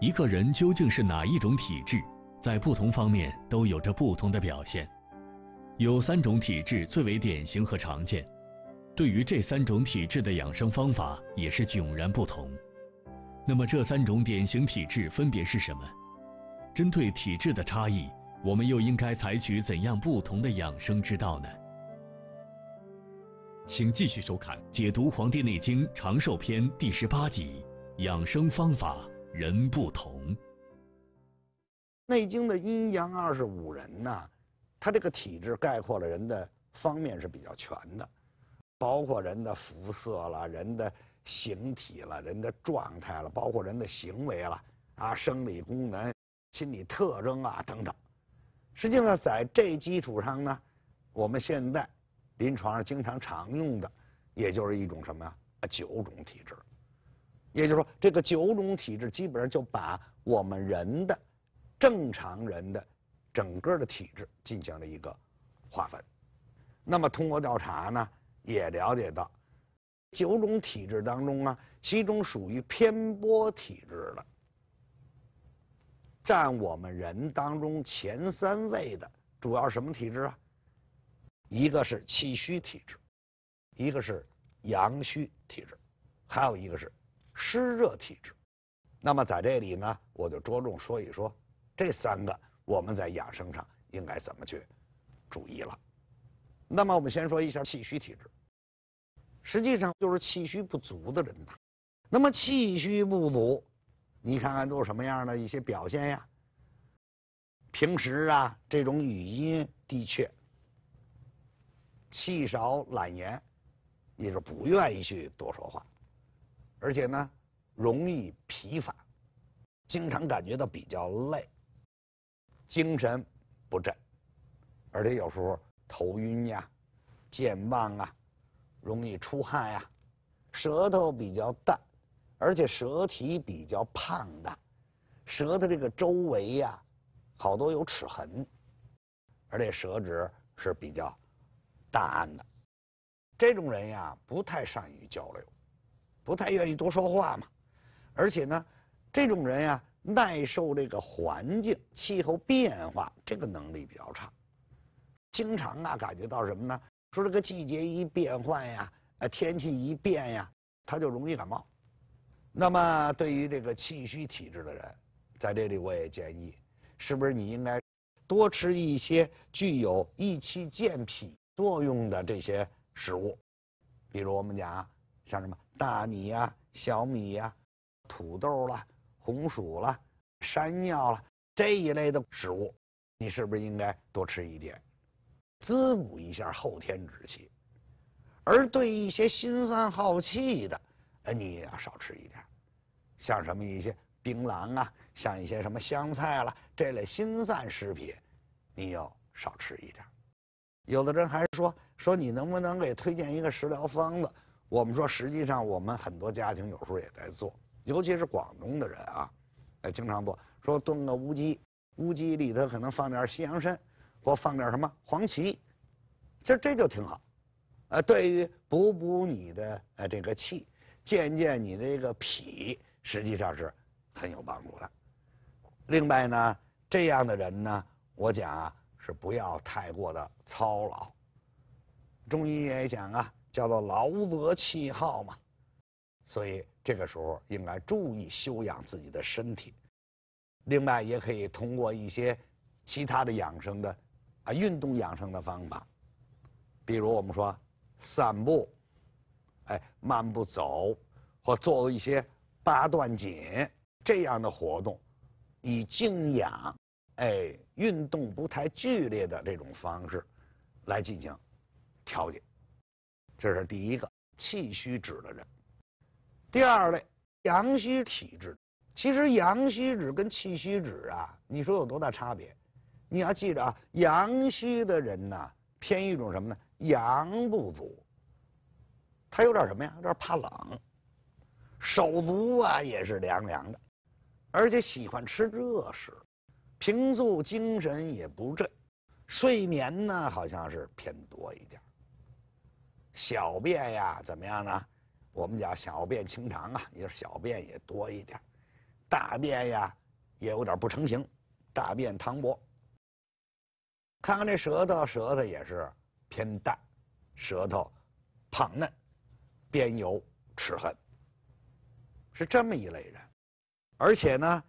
一个人究竟是哪一种体质，在不同方面都有着不同的表现。有三种体质最为典型和常见，对于这三种体质的养生方法也是迥然不同。那么这三种典型体质分别是什么？针对体质的差异，我们又应该采取怎样不同的养生之道呢？请继续收看《解读黄帝内经长寿篇》第十八集：养生方法。人不同，《内经》的阴阳二十五人呢，它这个体质概括了人的方面是比较全的，包括人的肤色了、人的形体了、人的状态了，包括人的行为了啊，生理功能、心理特征啊等等。实际上，在这基础上呢，我们现在临床上经常常用的，也就是一种什么呀？九种体质。也就是说，这个九种体质基本上就把我们人的正常人的整个的体质进行了一个划分。那么通过调查呢，也了解到九种体质当中啊，其中属于偏颇体质的占我们人当中前三位的主要是什么体质啊？一个是气虚体质，一个是阳虚体质，还有一个是。湿热体质，那么在这里呢，我就着重说一说这三个我们在养生上应该怎么去注意了。那么我们先说一下气虚体质，实际上就是气虚不足的人。那么气虚不足，你看看都是什么样的一些表现呀？平时啊，这种语音的确气少懒言，也就不愿意去多说话。而且呢，容易疲乏，经常感觉到比较累，精神不振，而且有时候头晕呀，健忘啊，容易出汗呀，舌头比较淡，而且舌体比较胖大，舌的这个周围呀，好多有齿痕，而且舌质是比较淡暗的，这种人呀，不太善于交流。不太愿意多说话嘛，而且呢，这种人呀，耐受这个环境、气候变化这个能力比较差，经常啊感觉到什么呢？说这个季节一变换呀，呃天气一变呀，他就容易感冒。那么对于这个气虚体质的人，在这里我也建议，是不是你应该多吃一些具有益气健脾作用的这些食物，比如我们讲。像什么大米呀、小米呀、土豆啦、红薯啦、山药啦这一类的食物，你是不是应该多吃一点，滋补一下后天之气？而对一些心散耗气的，呃，你要少吃一点。像什么一些槟榔啊，像一些什么香菜啦这类心散食品，你要少吃一点。有的人还说说你能不能给推荐一个食疗方子？我们说，实际上我们很多家庭有时候也在做，尤其是广东的人啊，哎，经常做，说炖个乌鸡，乌鸡里头可能放点西洋参，或放点什么黄芪，其实这就挺好，呃，对于补补你的呃这个气，健健你这个脾，实际上是很有帮助的。另外呢，这样的人呢，我讲啊，是不要太过的操劳。中医也讲啊。叫做劳则气耗嘛，所以这个时候应该注意休养自己的身体。另外，也可以通过一些其他的养生的啊运动养生的方法，比如我们说散步，哎，慢步走，或做一些八段锦这样的活动，以静养，哎，运动不太剧烈的这种方式来进行调节。这是第一个气虚质的人，第二类阳虚体质。其实阳虚质跟气虚质啊，你说有多大差别？你要记着啊，阳虚的人呢，偏一种什么呢？阳不足，他有点什么呀？有点怕冷，手足啊也是凉凉的，而且喜欢吃热食，平素精神也不振，睡眠呢好像是偏多一点。小便呀，怎么样呢？我们讲小便清长啊，也就是小便也多一点大便呀也有点不成形，大便溏薄。看看这舌头，舌头也是偏淡，舌头胖嫩，边油齿痕，是这么一类人。而且呢，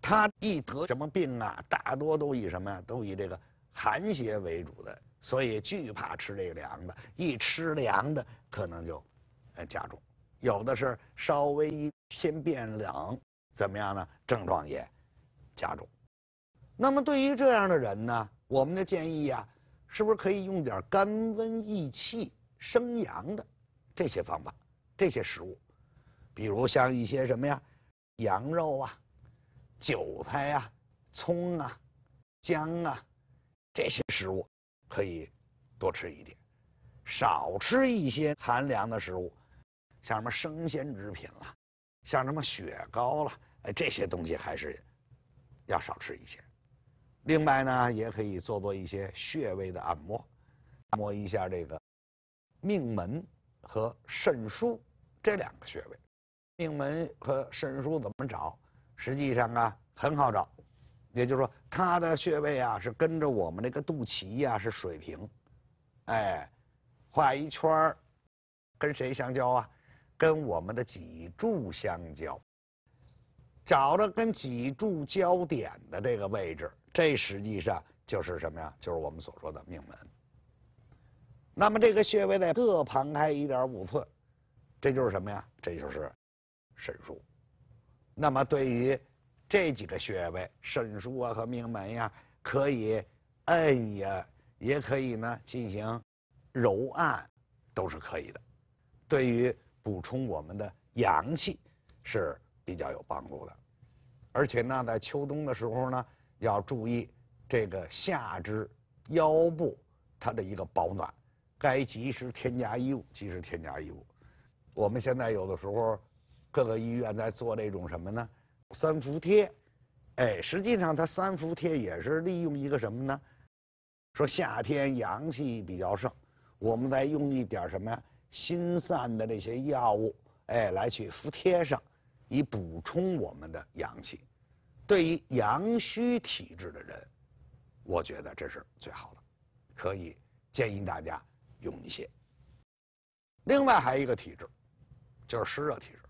他一得什么病啊，大多都以什么呀？都以这个寒邪为主的。所以惧怕吃这个凉的，一吃凉的可能就，呃，加重，有的是稍微一偏变冷，怎么样呢？症状也加重。那么对于这样的人呢，我们的建议啊，是不是可以用点甘温益气生阳的这些方法、这些食物，比如像一些什么呀，羊肉啊、韭菜呀、葱啊、姜啊这些食物。可以多吃一点，少吃一些寒凉的食物，像什么生鲜制品了，像什么雪糕了，哎，这些东西还是要少吃一些。另外呢，也可以做做一些穴位的按摩，按摩一下这个命门和肾腧这两个穴位。命门和肾腧怎么找？实际上啊，很好找。也就是说，它的穴位啊是跟着我们那个肚脐呀是水平，哎，画一圈儿，跟谁相交啊？跟我们的脊柱相交。找着跟脊柱交点的这个位置，这实际上就是什么呀？就是我们所说的命门。那么这个穴位在各旁开一点五寸，这就是什么呀？这就是肾腧。那么对于这几个穴位，肾腧啊和命门呀，可以按呀，也可以呢进行揉按，都是可以的。对于补充我们的阳气是比较有帮助的。而且呢，在秋冬的时候呢，要注意这个下肢、腰部它的一个保暖，该及时添加衣物，及时添加衣物。我们现在有的时候，各个医院在做那种什么呢？三伏贴，哎，实际上它三伏贴也是利用一个什么呢？说夏天阳气比较盛，我们再用一点什么呀，辛散的这些药物，哎，来去敷贴上，以补充我们的阳气。对于阳虚体质的人，我觉得这是最好的，可以建议大家用一些。另外还有一个体质，就是湿热体质。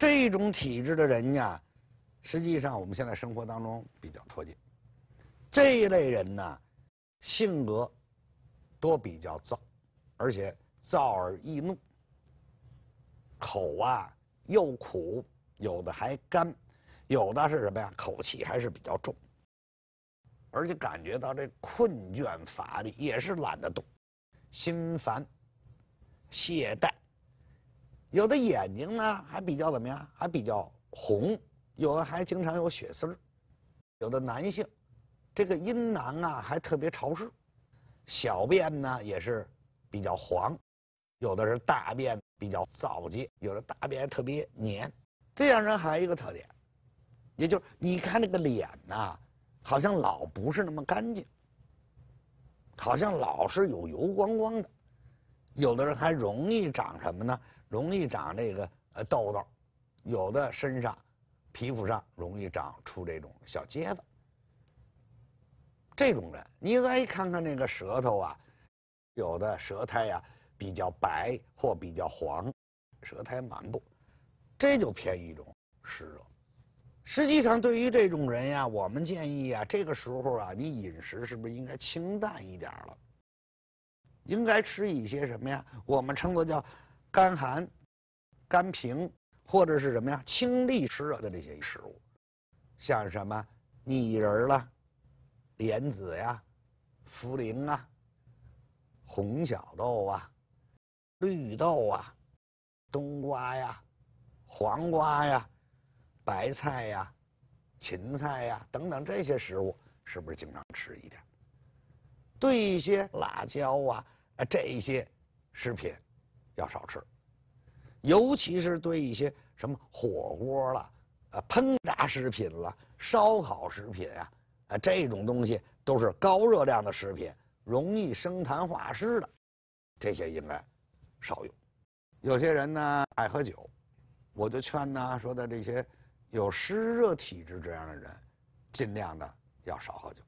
这种体质的人呀，实际上我们现在生活当中比较脱节。这一类人呢，性格多比较燥，而且燥而易怒，口啊又苦，有的还干，有的是什么呀？口气还是比较重，而且感觉到这困倦乏力，也是懒得动，心烦、懈怠。有的眼睛呢还比较怎么样？还比较红，有的还经常有血丝儿。有的男性，这个阴囊啊还特别潮湿，小便呢也是比较黄，有的是大便比较燥结，有的大便特别黏。这样人还有一个特点，也就是你看那个脸呐，好像老不是那么干净，好像老是有油光光的。有的人还容易长什么呢？容易长这个呃痘痘，有的身上、皮肤上容易长出这种小疖子。这种人，你再看看那个舌头啊，有的舌苔呀比较白或比较黄，舌苔满布，这就偏一种湿热。实际上，对于这种人呀，我们建议啊，这个时候啊，你饮食是不是应该清淡一点了？应该吃一些什么呀？我们称作叫“甘寒、甘平”或者是什么呀“清利湿热”的这些食物，像什么薏仁了、莲子呀、茯苓啊、红小豆啊、绿豆啊、冬瓜呀、黄瓜呀、白菜呀、芹菜呀等等这些食物，是不是经常吃一点？对一些辣椒啊，这些食品要少吃，尤其是对一些什么火锅了，啊烹炸食品了、烧烤食品啊，呃，这种东西都是高热量的食品，容易生痰化湿的，这些应该少用。有些人呢爱喝酒，我就劝呢说的这些有湿热体质这样的人，尽量的要少喝酒。